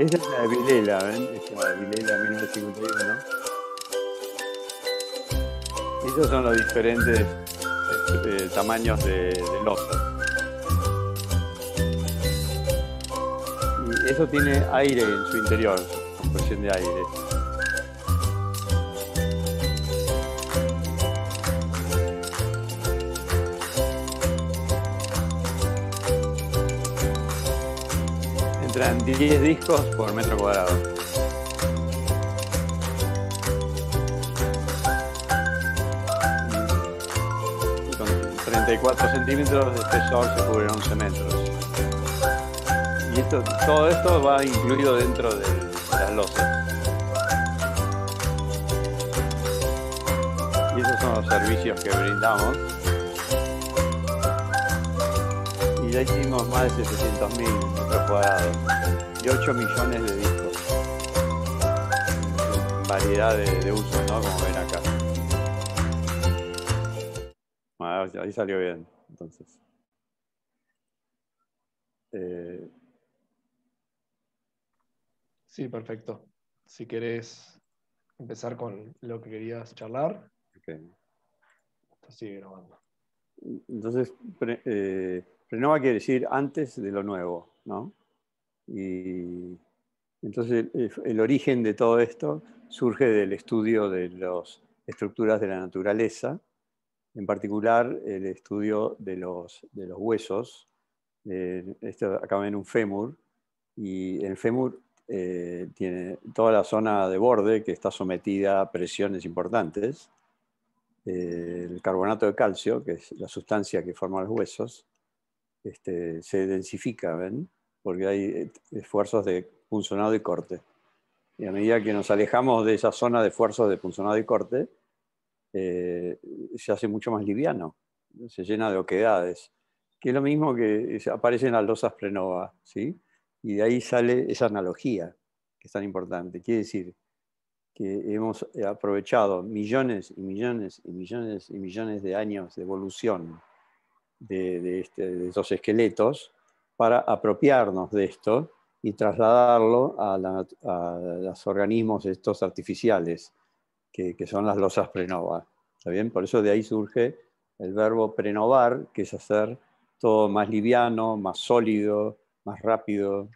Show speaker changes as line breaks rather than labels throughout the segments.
Esa es la de Vilela, ¿ven? Esa es la de Vilela ¿no? Esos son los diferentes este, tamaños de, de Y eso tiene aire en su interior, compresión de aire. 10 discos por metro cuadrado. Con 34 centímetros de espesor se cubren 11 metros. Y esto, todo esto va incluido dentro de las losas. Y esos son los servicios que brindamos. y ya hicimos más de 700.000 mil metros cuadrados y 8 millones de discos.
Variedad de, de
usos, ¿no? Como ven acá. Bueno, ah, ahí salió bien, entonces. Eh, sí,
perfecto. Si querés empezar con lo que querías charlar. Okay. grabando.
Entonces, eh, Renova quiere decir antes de lo nuevo, Y entonces eh, el, origen de todo esto surge del estudio de las estructuras de la naturaleza, en particular el estudio de los, huesos. Eh, esto acaba en un fémur, y el fémur eh, tiene toda la zona de borde que está sometida a presiones importantes. el carbonato de calcio, que es la sustancia que forma los huesos, este, se densifica, ¿ven? Porque hay eh, esfuerzos de punzonado y corte. Y a medida que nos alejamos de esa zona de esfuerzos de punzonado y corte, eh, se hace mucho más liviano, se llena de oquedades, que es lo mismo que aparecen las losas prenova, ¿sí? Y de ahí sale esa analogía que es tan importante. Quiere decir que hemos aprovechado millones y millones y millones y millones de años de evolución de, estos esqueletos para apropiarnos de esto y trasladarlo a, los organismos estos artificiales, que, son las losas prenova. Por eso de ahí surge el verbo prenovar, que es hacer todo más liviano, más sólido, más rápido,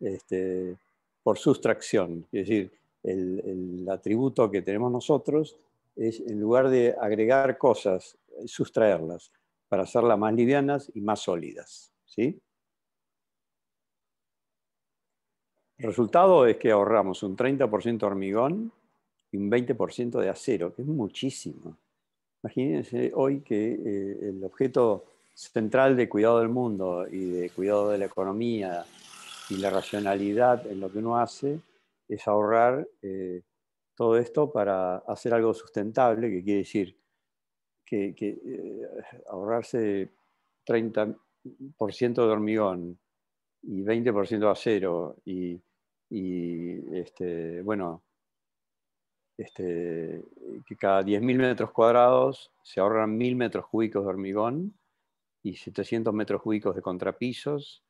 este, por sustracción. Es decir, el, el, atributo que tenemos nosotros es, en lugar de agregar cosas, sustraerlas para hacerlas más livianas y más sólidas. ¿sí? El resultado es que ahorramos un 30% de hormigón y un 20% de acero, que es muchísimo. Imagínense hoy que eh, el objeto central de cuidado del mundo y de cuidado de la economía y la racionalidad en lo que uno hace es ahorrar eh, todo esto para hacer algo sustentable, que quiere decir que, eh, ahorrarse 30% de hormigón y 20% de acero y, este, bueno, este, que cada 10.000 metros cuadrados se ahorran 1.000 metros cúbicos de hormigón y 700 metros cúbicos de contrapisos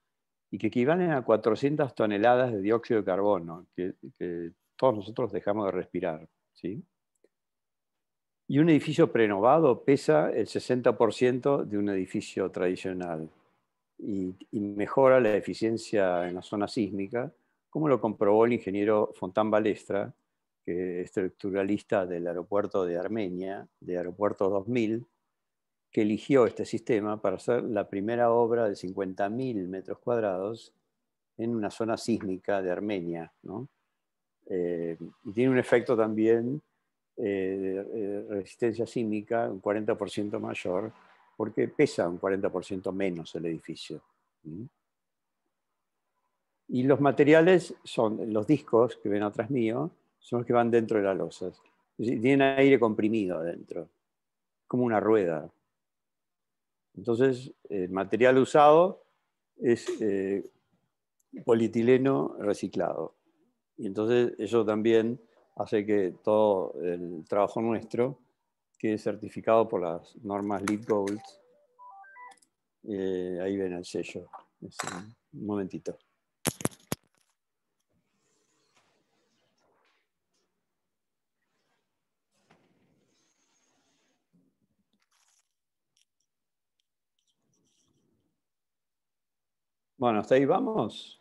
y que equivalen a 400 toneladas de dióxido de carbono que, que todos nosotros dejamos de respirar. ¿sí? Y un edificio prenovado pesa el 60% de un edificio tradicional y, mejora la eficiencia en la zona sísmica, como lo comprobó el ingeniero Fontán Balestra, que es estructuralista del aeropuerto de Armenia, de Aeropuerto 2000, que eligió este sistema para hacer la primera obra de 50.000 metros cuadrados en una zona sísmica de Armenia. Eh, y tiene un efecto también eh, eh, resistencia sísmica un 40% mayor, porque pesa un 40% menos el edificio. Y los materiales son los discos que ven atrás mío, son los que van dentro de las losas. Tienen aire comprimido adentro, como una rueda. Entonces, el material usado es eh, polietileno reciclado. Y entonces eso también Hace que todo el trabajo nuestro que es certificado por las normas Lead Gold. Eh, ahí ven el sello. Un momentito. Bueno, hasta ahí vamos.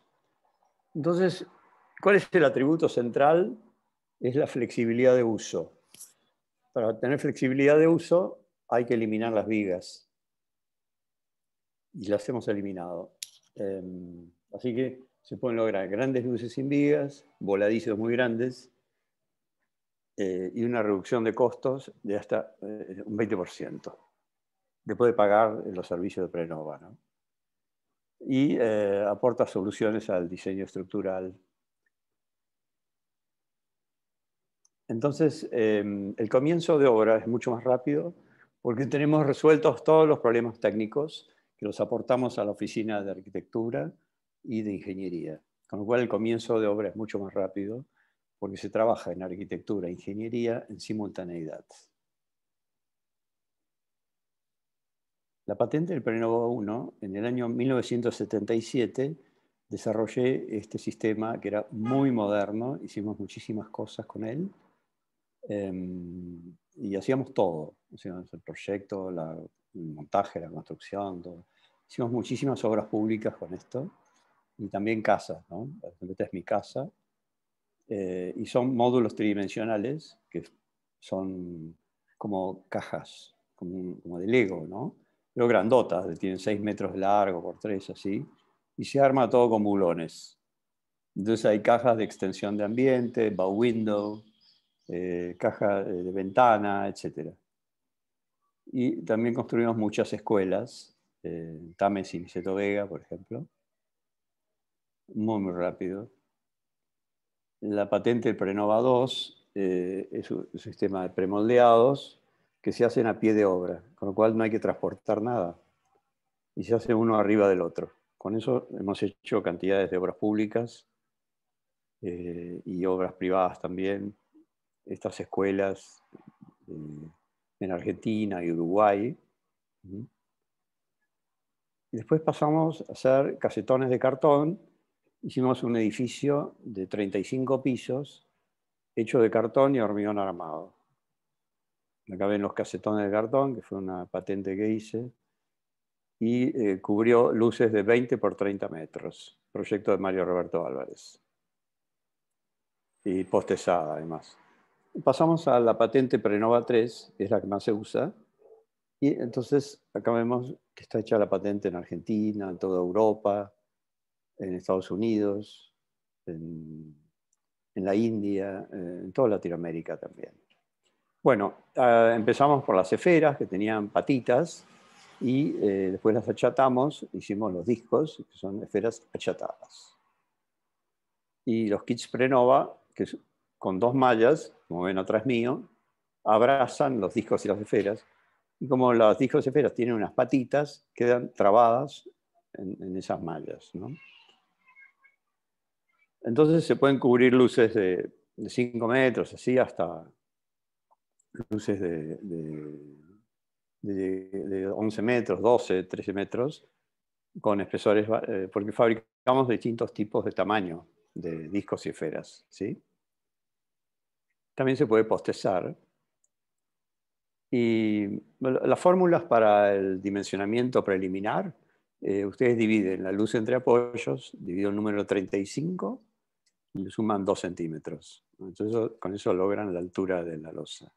Entonces, ¿cuál
es el atributo central es la flexibilidad de uso. Para tener flexibilidad de uso hay que eliminar las vigas. Y las hemos eliminado. Em, así que se pueden lograr grandes luces sin vigas, voladizos muy grandes eh, y una reducción de costos de hasta eh, un 20%, después de pagar los servicios de Prenova. ¿no? Y eh, aporta soluciones al diseño estructural Entonces, em, el comienzo de obra es mucho más rápido porque tenemos resueltos todos los problemas técnicos que los aportamos a la oficina de arquitectura y de ingeniería. Con lo cual, el comienzo de obra es mucho más rápido porque se trabaja en arquitectura e ingeniería en simultaneidad. La patente del Prenovo 1, en el año 1977, desarrollé este sistema que era muy moderno, hicimos muchísimas cosas con él, Em, y hacíamos todo, hacíamos el proyecto, el montaje, la construcción, Hicimos muchísimas obras públicas con esto y también casas, Esta es mi casa. Eh, y son módulos tridimensionales que son como cajas, como, como de Lego, Pero grandotas, tienen 6 metros de largo por 3, así. Y se arma todo con bulones. Entonces hay cajas de extensión de ambiente, bow window, eh, caja eh, de ventana, etc. Y también construimos muchas escuelas, eh, Tames y Niceto Vega, por ejemplo, muy, muy rápido. La patente Prenova 2 eh, es un sistema de premoldeados que se hacen a pie de obra, con lo cual no hay que transportar nada. Y se hace uno arriba del otro. Con eso hemos hecho cantidades de obras públicas y obras privadas también estas escuelas en Argentina y Uruguay. Y después pasamos a hacer casetones de cartón. Hicimos un edificio de 35 pisos hecho de cartón y hormigón armado. Acá ven los casetones de cartón, que fue una patente que hice, y eh, cubrió luces de 20 por 30 metros, proyecto de Mario Roberto Álvarez. Y postesada, además pasamos a la patente Prenova 3, es la que más se usa. Y entonces acá vemos que está hecha la patente en Argentina, en toda Europa, en Estados Unidos, en, la India, eh, en toda Latinoamérica también. Bueno, ah, empezamos por las esferas que tenían patitas y eh, después las achatamos, hicimos los discos, que son esferas achatadas. Y los kits Prenova, que con dos mallas, como ven atrás mío, abrazan los discos y las esferas. Y como los discos y esferas tienen unas patitas, quedan trabadas en, esas mallas. Entonces se pueden cubrir luces de, 5 metros, así, hasta luces de, 11 metros, 12, 13 metros, con espesores, eh, porque fabricamos distintos tipos de tamaño de discos y esferas. ¿sí? También se puede postesar. Y las fórmulas para el dimensionamiento preliminar, eh, ustedes dividen la luz entre apoyos, dividen el número 35 y le suman 2 centímetros. Entonces con eso logran la altura de la losa.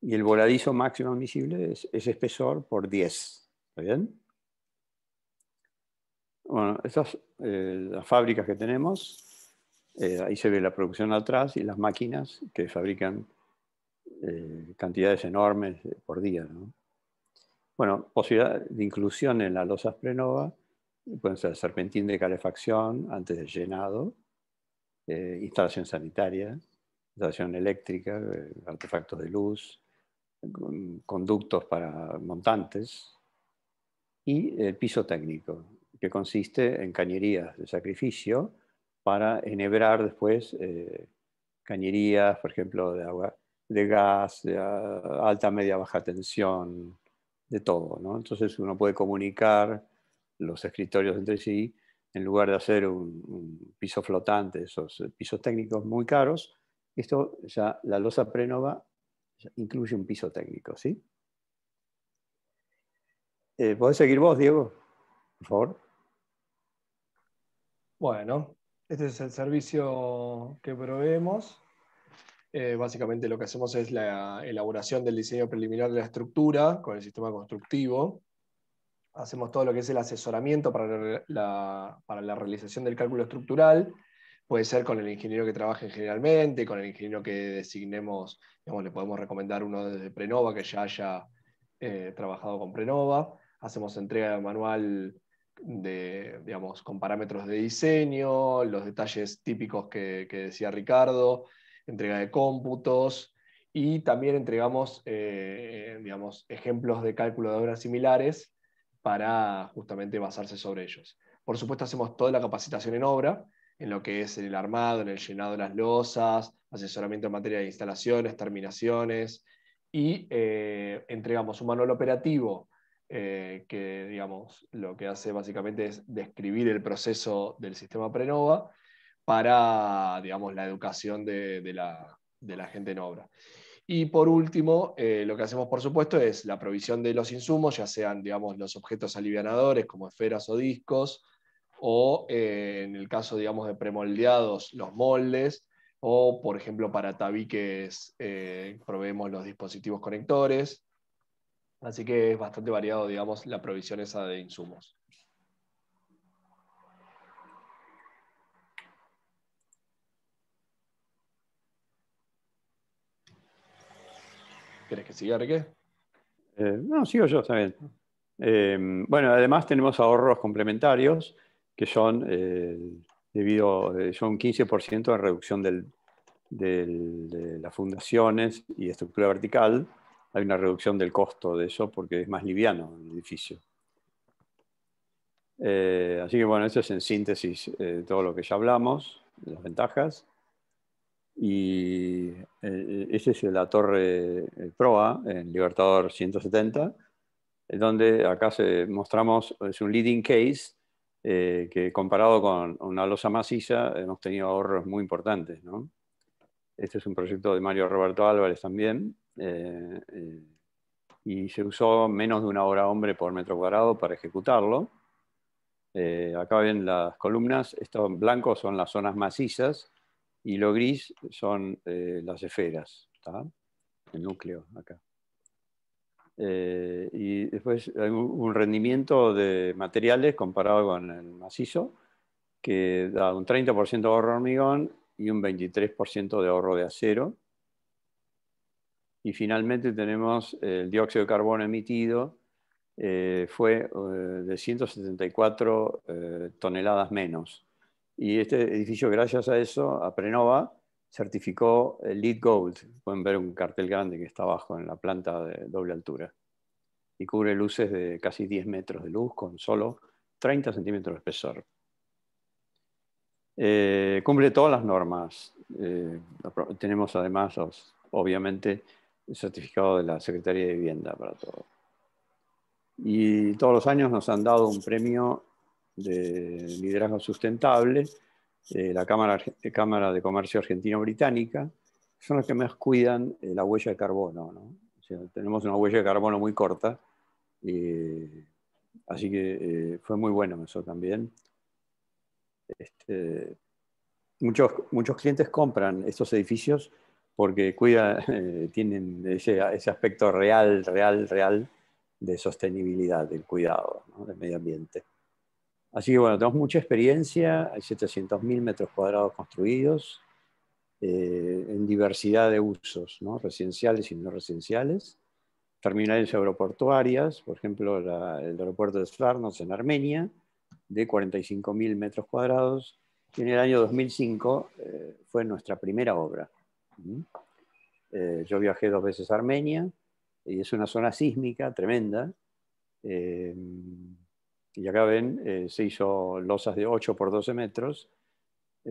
Y el voladizo máximo admisible es, espesor por 10. ¿Está bien? Bueno, estas eh, las fábricas que tenemos eh, ahí se ve la producción atrás y las máquinas que fabrican eh, cantidades enormes eh, por día. Bueno, posibilidad de inclusión en la losa prenova, pueden ser serpentín de calefacción antes del llenado, instalación sanitaria, instalación eléctrica, artefactos de luz, conductos para montantes y el piso técnico, que consiste en cañerías de sacrificio, para enhebrar después eh, cañerías, por ejemplo, de agua, de gas, de ah, alta, media, baja tensión, de todo. ¿no? Entonces uno puede comunicar los escritorios entre sí en lugar de hacer un, piso flotante, esos eh, pisos técnicos muy caros. Esto ya, la losa prenova incluye un piso técnico, ¿sí? Eh, ¿Podés seguir vos, Diego? Por favor.
Bueno, este es el servicio que proveemos. Eh, básicamente lo que hacemos es la elaboración del diseño preliminar de la estructura con el sistema constructivo. Hacemos todo lo que es el asesoramiento para la, realización del cálculo estructural. Puede ser con el ingeniero que trabaje generalmente, con el ingeniero que designemos, digamos, le podemos recomendar uno desde Prenova que ya haya eh, trabajado con Prenova. Hacemos entrega de manual de, con parámetros de diseño, los detalles típicos que, decía Ricardo, entrega de cómputos y también entregamos eh, ejemplos de cálculo de obras similares para justamente basarse sobre ellos. Por supuesto, hacemos toda la capacitación en obra, en lo que es el armado, en el llenado de las losas, asesoramiento en materia de instalaciones, terminaciones, y eh, entregamos un manual operativo eh, que digamos, lo que hace básicamente es describir el proceso del sistema Prenova para digamos, la educación de, la, gente en obra. Y por último, eh, lo que hacemos, por supuesto, es la provisión de los insumos, ya sean digamos, los objetos alivianadores como esferas o discos, o eh, en el caso digamos, de premoldeados, los moldes, o por ejemplo para tabiques proveemos los dispositivos conectores, Así que es bastante variado, digamos, la provisión esa de insumos. ¿Quieres que siga, Reque?
Eh, no, sigo yo, está eh, bueno, además tenemos ahorros complementarios que son eh, debido, son 15% de reducción de las fundaciones y estructura vertical, hay una reducción del costo de eso porque es más liviano el edificio. Eh, así que bueno, eso es en síntesis eh, todo lo que ya hablamos, las ventajas. Y eh, es la torre eh, proa en Libertador 170, donde acá se mostramos, es un leading case que comparado con una losa maciza hemos tenido ahorros muy importantes. Este es un proyecto de Mario Roberto Álvarez también, eh, eh, y se usó menos de una hora hombre por metro cuadrado para ejecutarlo. Eh, acá ven las columnas, estos blancos son las zonas macizas y lo gris son las esferas, el núcleo acá. y después hay un rendimiento de materiales comparado con el macizo que da un 30% de ahorro de hormigón y un 23% de ahorro de acero y finalmente tenemos eh, el dióxido de carbono emitido, eh, fue eh, de 174 toneladas menos. Y este edificio, gracias a eso, a Prenova, certificó el LEED Gold. Pueden ver un cartel grande que está abajo en la planta de doble altura. Y cubre luces de casi 10 metros de luz con solo 30 centímetros de espesor. cumple todas las normas. tenemos además, obviamente, certificado de la Secretaría de Vivienda para todo. Y todos los años nos han dado un premio de liderazgo sustentable, eh, la Cámara, de Comercio Argentino-Británica, son los que más cuidan eh, la huella de carbono. ¿no? tenemos una huella de carbono muy corta, así que eh, fue muy bueno eso también. Este, muchos clientes compran estos edificios porque cuida, eh, tienen ese, aspecto real, real, real de sostenibilidad del cuidado del medio ambiente. Así que bueno, tenemos mucha experiencia, hay 700.000 metros cuadrados construidos eh, en diversidad de usos, ¿no? residenciales y no residenciales, terminales aeroportuarias, por ejemplo el aeropuerto de Svarnos en Armenia, de 45.000 metros cuadrados, y en el año 2005 eh, fue nuestra primera obra ¿Mm? Eh, yo viajé dos veces a Armenia y es una zona sísmica tremenda. Eh, y acá ven, eh, se hizo losas de 8 por 12 metros,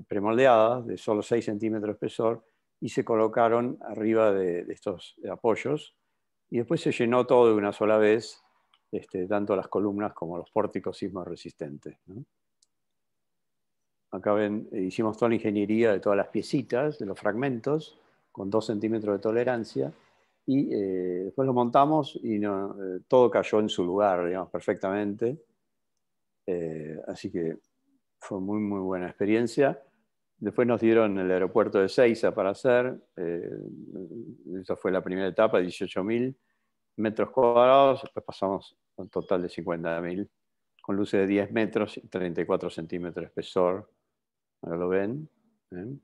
premoldeadas, de solo 6 centímetros de espesor, y se colocaron arriba de, estos apoyos. Y después se llenó todo de una sola vez, este, tanto las columnas como los pórticos sismo resistentes. Acá ven, eh, hicimos toda la ingeniería de todas las piecitas, de los fragmentos, con 2 centímetros de tolerancia, y eh, después lo montamos y eh, todo cayó en su lugar, digamos, perfectamente. así que fue muy, muy buena experiencia. Después nos dieron el aeropuerto de Seiza para hacer, esa fue la primera etapa, 18.000 metros cuadrados, después pasamos a un total de 50.000, con luces de 10 metros, y 34 centímetros de espesor, Ahora lo ven. ¿eh?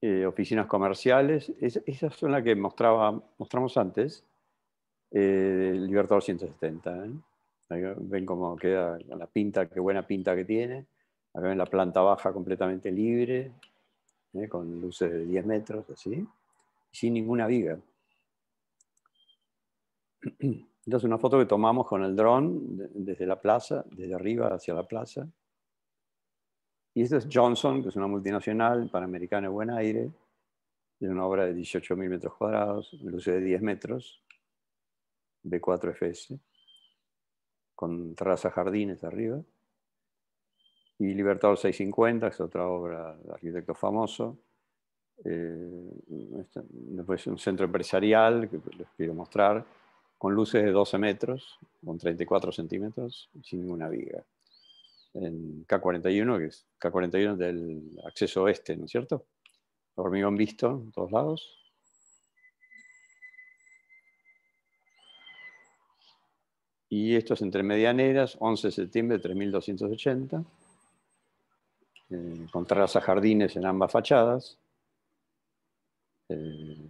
Eh, oficinas comerciales. Es, esas son las que mostraba, mostramos antes. el Libertador 170. ven cómo queda la pinta, qué buena pinta que tiene. Acá ven la planta baja completamente libre, ¿eh? con luces de 10 metros, así, sin ninguna viga. Entonces, una foto que tomamos con el dron desde la plaza, desde arriba hacia la plaza. Y esta es Johnson, que es una multinacional panamericana de Buen Aire, de una obra de 18.000 metros cuadrados, luce de 10 metros, B4FS, con terraza jardines arriba. Y Libertador 650, que es otra obra de arquitecto famoso. Eh, este, después un centro empresarial, que les quiero mostrar, con luces de 12 metros, con 34 centímetros, sin ninguna viga en K41, que es K41 del acceso oeste, ¿no es cierto? Hormigón visto en todos lados. Y esto es entre medianeras, 11 de septiembre de 3280. Eh, a jardines en ambas fachadas. Eh,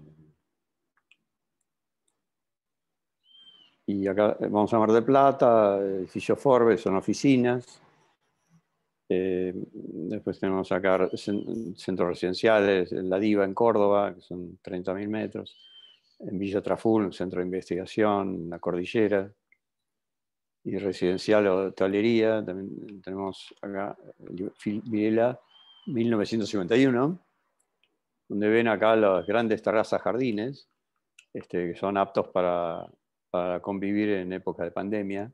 y acá vamos a Mar de Plata, edificio Forbes, son oficinas. Eh, después tenemos acá centros residenciales, La Diva en Córdoba, que son 30.000 metros, en Villa Traful, centro de investigación, La Cordillera, y residencial o talería, también tenemos acá Vilela 1951, donde ven acá las grandes terrazas jardines, este, que son aptos para, para convivir en época de pandemia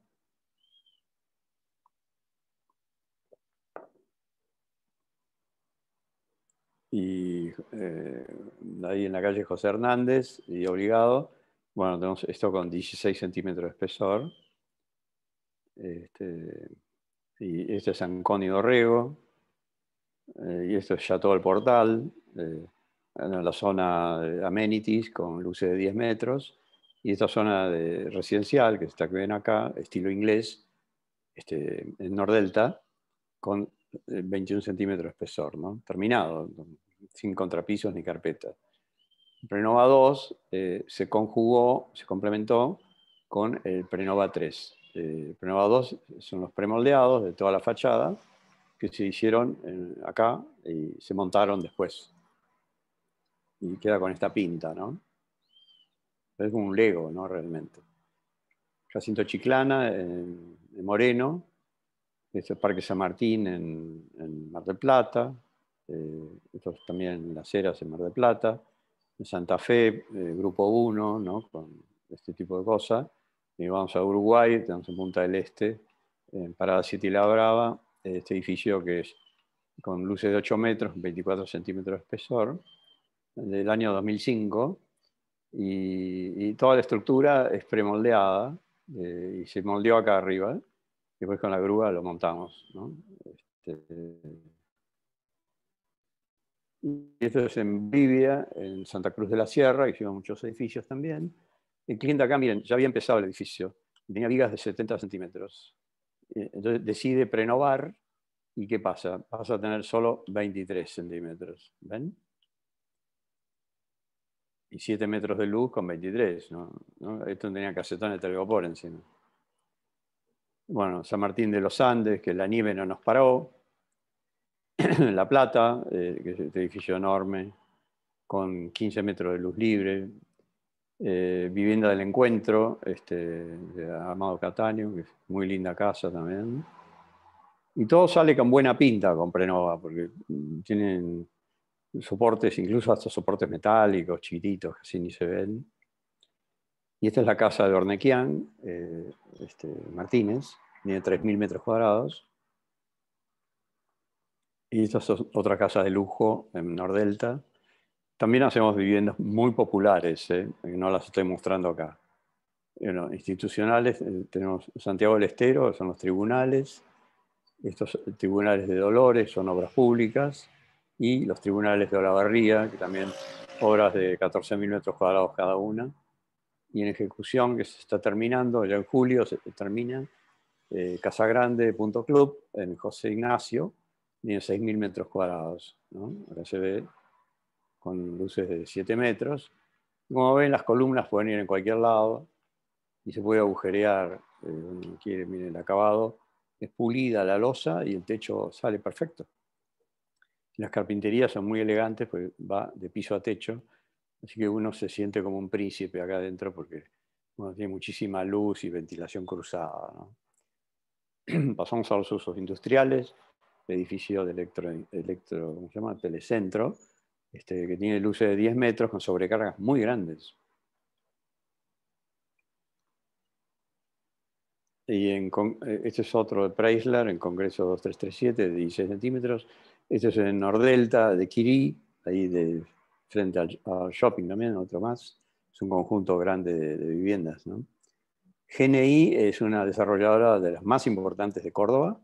Eh, ahí en la calle José Hernández y Obligado. Bueno, tenemos esto con 16 centímetros de espesor. Este, y este es Anconi Dorrego. Eh, y esto es ya todo el portal. Eh, en la zona de amenities con luces de 10 metros. Y esta zona de residencial, que está que ven acá, estilo inglés, este, en Nordelta, con 21 centímetros de espesor, ¿no? Terminado, sin contrapisos ni carpetas. Prenova 2 eh, se conjugó, se complementó con el Prenova 3. Eh, Prenova 2 son los premoldeados de toda la fachada que se hicieron eh, acá y se montaron después. Y queda con esta pinta, ¿no? Es como un Lego, ¿no? Realmente. Jacinto Chiclana, en, eh, Moreno, este Parque San Martín en, en Mar del Plata, eh, estos también Las Heras en Mar de Plata, en Santa Fe, eh, Grupo 1, ¿no? con este tipo de cosas. Y vamos a Uruguay, tenemos en Punta del Este, en Parada City La Brava, este edificio que es con luces de 8 metros, 24 centímetros de espesor, del año 2005, y, y toda la estructura es premoldeada eh, y se moldeó acá arriba. y Después con la grúa lo montamos. ¿no? Este, y esto es en Biblia, en Santa Cruz de la Sierra, hicimos muchos edificios también. El cliente acá, miren, ya había empezado el edificio, tenía vigas de 70 centímetros. Eh, entonces decide prenovar y ¿qué pasa? Pasa a tener solo 23 centímetros. ¿Ven? Y 7 metros de luz con 23. ¿no? ¿No? Esto tenía casetón de telgopor encima. Bueno, San Martín de los Andes, que la nieve no nos paró. La Plata, eh, que es este edificio enorme, con 15 metros de luz libre, eh, Vivienda del Encuentro, este, de Amado catania, que es muy linda casa también. Y todo sale con buena pinta con Prenova, porque tienen soportes, incluso hasta soportes metálicos, chiquititos, así ni se ven. Y esta es la casa de Ornequian, eh, este, Martínez, tiene 3.000 metros cuadrados. Y esta es otra casa de lujo en Nordelta. También hacemos viviendas muy populares, ¿eh? eh no las estoy mostrando acá. institucionales, eh, tenemos Santiago del Estero, son los tribunales, estos tribunales de Dolores son obras públicas, y los tribunales de Olavarría, que también obras de 14.000 metros cuadrados cada una, y en ejecución que se está terminando, ya en julio se termina, eh, Casa Grande Punto Club en José Ignacio, ni en 6.000 metros cuadrados. ¿no? Ahora se ve con luces de 7 metros. Como ven, las columnas pueden ir en cualquier lado y se puede agujerear eh, donde quiere. Miren, el acabado es pulida la losa y el techo sale perfecto. Las carpinterías son muy elegantes, pues va de piso a techo, así que uno se siente como un príncipe acá adentro porque tiene muchísima luz y ventilación cruzada. ¿no? Pasamos a los usos industriales edificio de electro, electro ¿cómo se llama? Telecentro, este, que tiene luces de 10 metros con sobrecargas muy grandes. Y en, eh, este es otro de Preisler, en Congreso 2337, de 16 centímetros. Este es en Nordelta, de kirí ahí de, frente al, shopping también, otro más. Es un conjunto grande de, viviendas. GNI es una desarrolladora de las más importantes de Córdoba,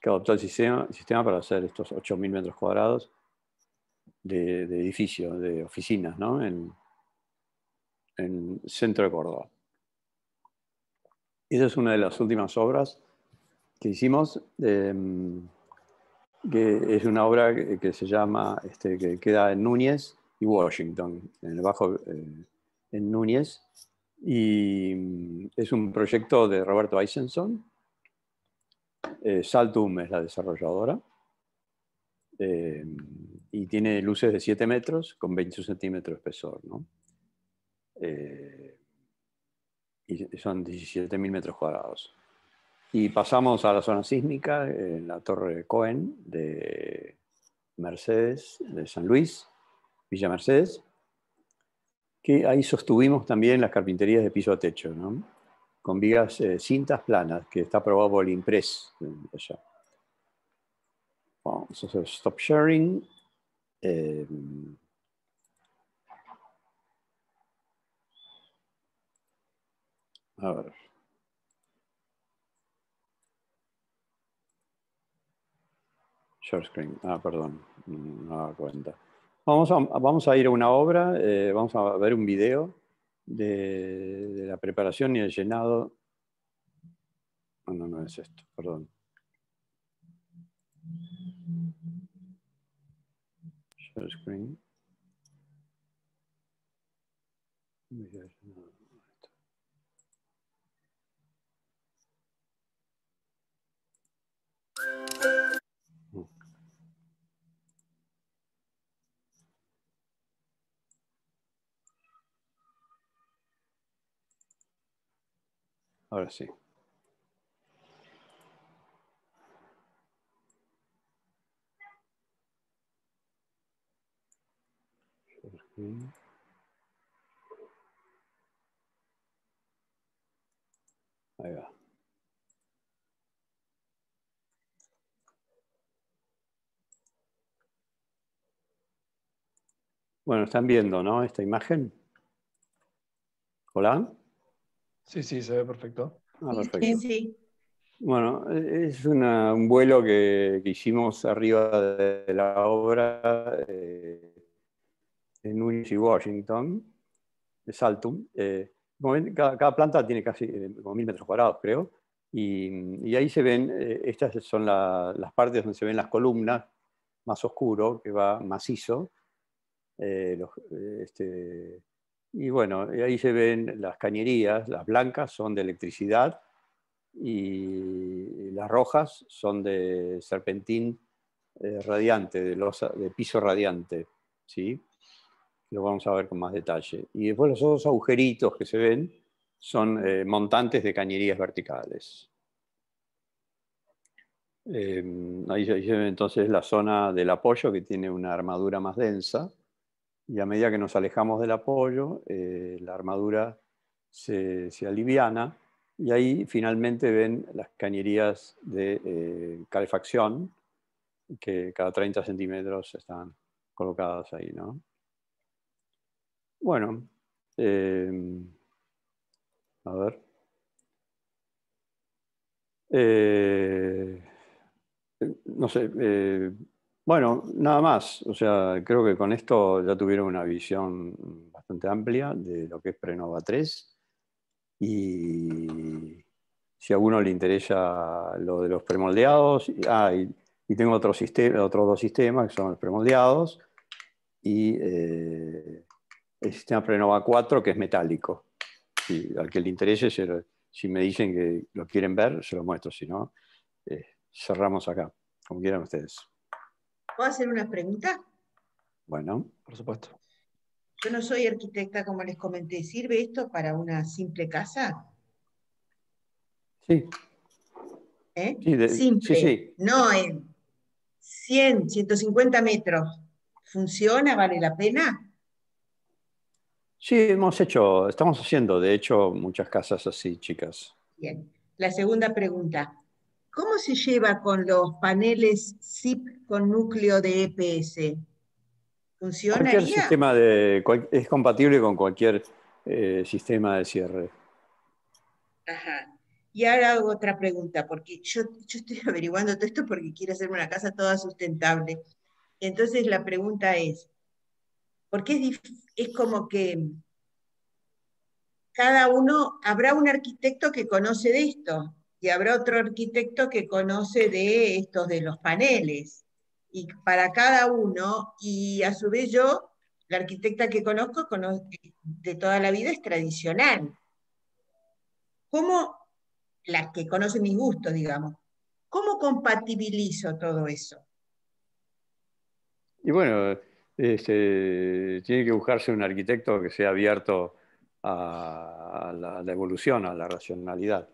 que adoptó el sistema, para hacer estos 8.000 metros cuadrados de, edificios, de oficinas, en, el centro de Córdoba. Esa es una de las últimas obras que hicimos, em, que es una obra que, se llama, este, que queda en Núñez y Washington, en eh, en Núñez, y em, es un proyecto de Roberto Eisenson, eh, Saltum es la desarrolladora. Eh, y tiene luces de 7 metros con 21 centímetros de espesor. Eh, y son 17.000 metros cuadrados. Y pasamos a la zona sísmica, en la Torre Cohen de Mercedes, de San Luis, Villa Mercedes, que ahí sostuvimos también las carpinterías de piso a techo. ¿no? con vigas eh, cintas planas, que está aprobado por el Impress. Eh, allá. Vamos a hacer stop sharing.
Eh, a ver.
Share screen. Ah, perdón. No cuenta. Vamos a, ir a una obra, vamos a ver un video de, la preparación y el llenado. Bueno, no, no es esto, perdón.
screen. Ahora sí. Ahí va.
Bueno, están viendo, ¿no? Esta imagen. Hola.
Sí, sí, se ve perfecto. Ah,
bueno, es un vuelo que, hicimos arriba de la obra eh, en Washington, de Saltum. Eh, cada, planta tiene casi eh, como mil metros cuadrados, creo. Y, ahí se ven, eh, estas son las partes donde se ven las columnas, más oscuro, que va macizo. Los, este, y bueno, ahí se ven las cañerías, las blancas son de electricidad y las rojas son de serpentín eh, radiante, de, piso radiante. ¿sí? Lo vamos a ver con más detalle. Y después los otros agujeritos que se ven son eh, montantes de cañerías verticales. Em, ahí se ve entonces la zona del apoyo que tiene una armadura más densa y a medida que nos alejamos del apoyo, eh, la armadura se, aliviana y ahí finalmente ven las cañerías de eh, calefacción que cada 30 centímetros están colocadas ahí. ¿no? Bueno, eh, a ver. no sé, bueno, nada más. O sea, creo que con esto ya tuvieron una visión bastante amplia de lo que es Prenova 3. Y si a alguno le interesa lo de los premoldeados, ah, y, tengo otro otros dos sistemas que son los premoldeados y eh, el sistema Prenova 4 que es metálico. Si, al que le interese, si me dicen que lo quieren ver, se lo muestro, si no, eh, cerramos acá, como quieran ustedes.
¿Puedo hacer una pregunta?
Bueno, por supuesto.
Yo no soy arquitecta, como les comenté. ¿Sirve esto para una simple casa? Sí. ¿Eh? simple. Sí, sí. No en 100, 150 metros. ¿Funciona? ¿Vale la pena?
Sí, hemos hecho, estamos haciendo, de hecho, muchas casas así, chicas.
Bien. La segunda pregunta. ¿Cómo se lleva con los paneles SIP con núcleo de EPS? ¿Funciona? Cualquier sistema
de, es compatible con cualquier eh, sistema de cierre.
Y ahora hago otra pregunta, porque yo, estoy averiguando todo esto porque quiero hacerme una casa toda sustentable. Entonces la pregunta es, qué es, es como que cada uno, habrá un arquitecto que conoce de esto, y habrá otro arquitecto que conoce de estos de los paneles, y para cada uno, y a su vez yo, la arquitecta que conozco, de toda la vida es tradicional. ¿Cómo, la que conoce mis gustos, digamos, cómo compatibilizo todo eso?
Y bueno, este, tiene que buscarse un arquitecto que sea abierto a la evolución, a la racionalidad.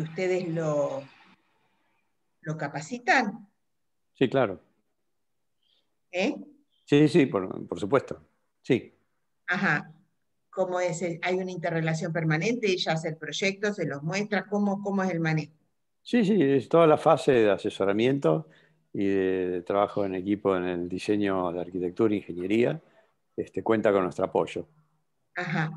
ustedes lo, lo capacitan. Sí, claro. ¿Eh?
Sí, sí, por, supuesto. Sí.
Ajá. ¿Cómo es? ¿Hay una interrelación permanente? ¿Ya hace el proyecto? ¿Se los muestra? ¿Cómo, cómo es el manejo?
Sí, sí, es toda la fase de asesoramiento y de, trabajo en equipo en el diseño de arquitectura e ingeniería. Este, cuenta con nuestro apoyo.
Ajá.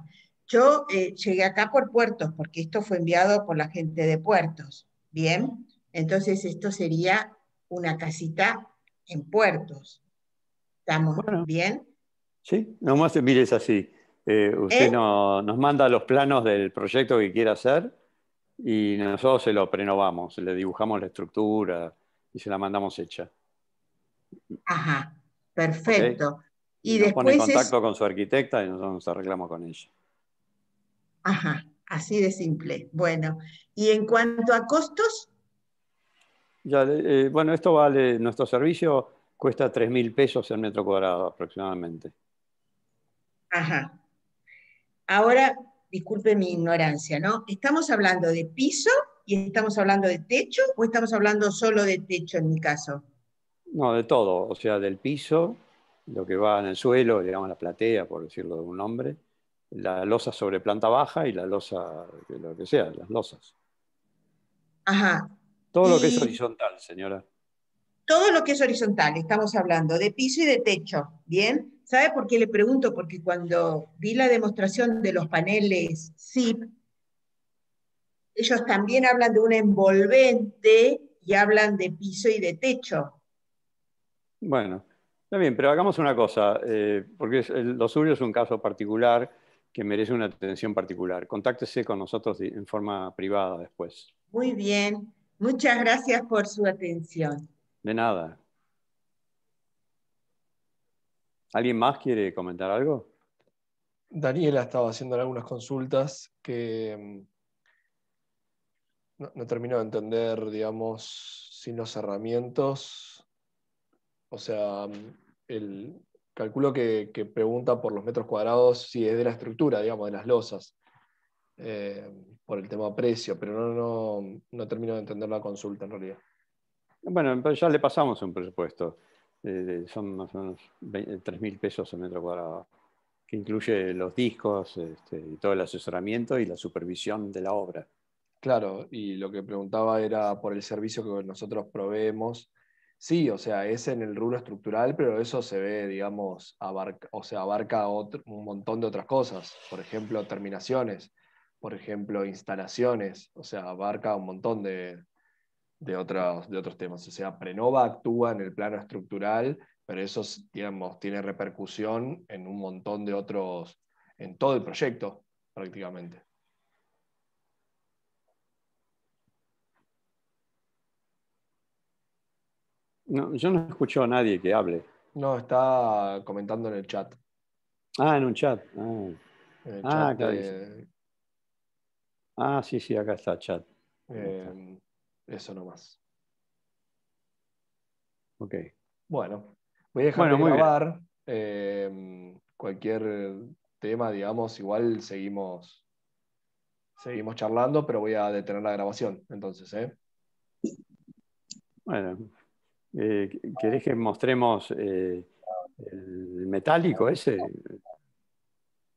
Yo eh, llegué acá por puertos, porque esto fue enviado por la gente de puertos. Bien, entonces esto sería una casita en puertos. ¿Estamos bien?
Sí, nomás mire, es así. Eh, usted ¿Eh? nos manda los planos del proyecto que quiere hacer y nosotros se lo prenovamos, le dibujamos la estructura y se la mandamos hecha.
Ajá, perfecto. Y, después pone en contacto
con su arquitecta y nosotros nos arreglamos con ella.
Ajá, así de simple. Bueno, y en cuanto a costos.
Eh, bueno, esto vale, nuestro servicio cuesta 3 mil pesos el metro cuadrado aproximadamente.
Ajá. Ahora, disculpe mi ignorancia, ¿no? ¿Estamos hablando de piso y estamos hablando de techo o estamos hablando solo de techo en mi caso?
No, de todo, o sea, del piso, lo que va en el suelo, digamos la platea, por decirlo de un nombre, la losa sobre planta baja y la losa, lo que sea, las losas. Ajá. Todo lo que es horizontal, señora.
Todo lo que es horizontal, estamos hablando de piso y de techo, ¿bien? ¿Sabe por qué le pregunto? Porque cuando vi la demostración de los paneles SIP, ellos también hablan de un envolvente y hablan de piso y de techo.
Bueno, bien, pero hagamos una cosa, eh, porque lo suyo es un caso particular que merece una atención particular. Contáctese con nosotros en forma privada después.
Muy bien, muchas gracias por su atención.
De nada. ¿Alguien más quiere comentar algo?
Daniela estaba haciendo algunas consultas que mm, no, termino de entender, digamos, si los herramientas, o sea, mm, el, Calculo que, pregunta por los metros cuadrados, si es de la estructura, digamos, de las losas, eh, por el tema precio, pero no, termino de entender la consulta en realidad.
Bueno, ya le pasamos un presupuesto. Eh, son más o menos 3.000 eh, pesos el metro cuadrado, que incluye los discos este, y todo el asesoramiento y la supervisión de la obra.
Claro, y lo que preguntaba era por el servicio que nosotros proveemos Sí, o sea, es en el rubro estructural, pero eso se ve, digamos, abarca, o sea, abarca un montón de otras cosas. Por ejemplo, terminaciones, por ejemplo, instalaciones, o sea, abarca un montón de, otros, de otros temas. O sea, Prenova actúa en el plano estructural, pero eso, digamos, tiene repercusión en un montón de otros, en todo el proyecto, prácticamente.
No, yo no escucho a nadie que hable.
No, está comentando en el chat.
Ah, en un chat. Ah, ah, ah sí, sí, acá está chat. Em,
eso nomás. Ok. Bueno, voy a dejar de grabar. Em, cualquier tema, digamos, igual seguimos, seguimos charlando, pero voy a detener la grabación, entonces, ¿eh?
Bueno, eh, ¿Querés que mostremos eh, el metálico ese?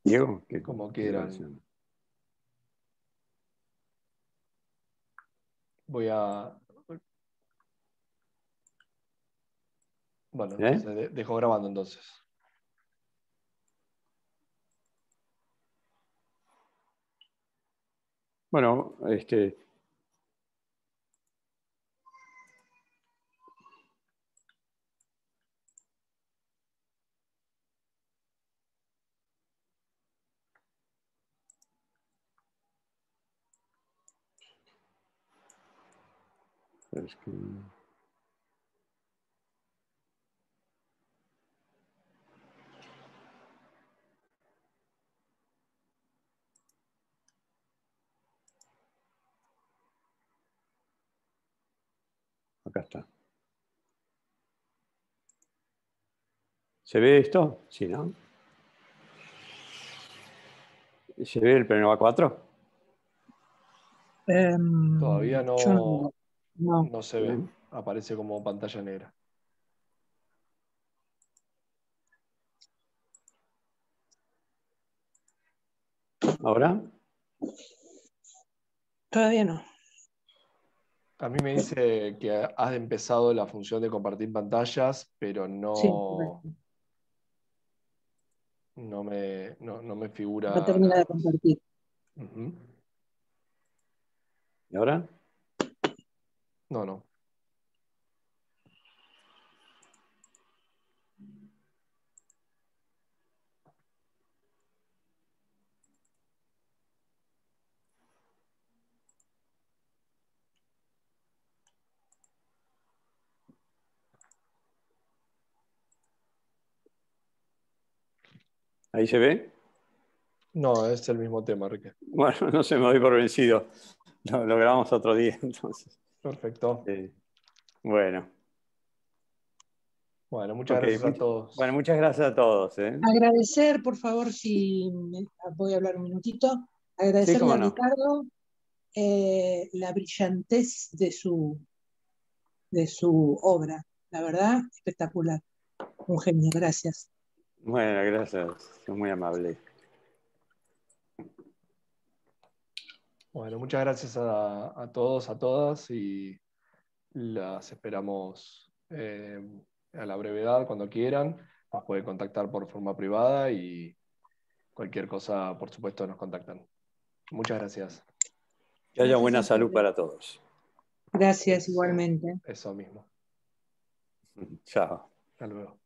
Diego. Como quieras.
Voy a... Bueno, ¿Eh? dejo grabando entonces.
Bueno, este, Acá está. ¿Se ve esto? Sí, ¿no? ¿Se ve el a 4?
Em, Todavía no. No, se ve. Aparece como pantalla negra. ¿Ahora? Todavía no. A mí me dice que has empezado la función de compartir pantallas, pero no. no me, figura. No termina
de compartir.
¿Y ahora? No, no. ¿Ahí se ve?
No, es el mismo tema, Ricardo.
Bueno, no se me doy por vencido. Lo, lo grabamos otro día, entonces. Perfecto. Bueno. Bueno, muchas gracias a todos. Bueno, muchas gracias a todos. ¿eh?
Agradecer, por favor, si ah, voy a hablar un minutito, agradecerle a Ricardo eh, la brillantez de su, de su obra. La verdad, espectacular. Un genio, gracias.
Bueno, gracias. Es muy amable. Bueno, muchas gracias
a, todos, a todas, y las esperamos eh, a la brevedad cuando quieran. Nos pueden contactar por forma privada y cualquier cosa, por supuesto, nos contactan. Muchas gracias. Que haya buena
salud para todos.
Gracias igualmente. Eso mismo.
Chao.
Hasta luego.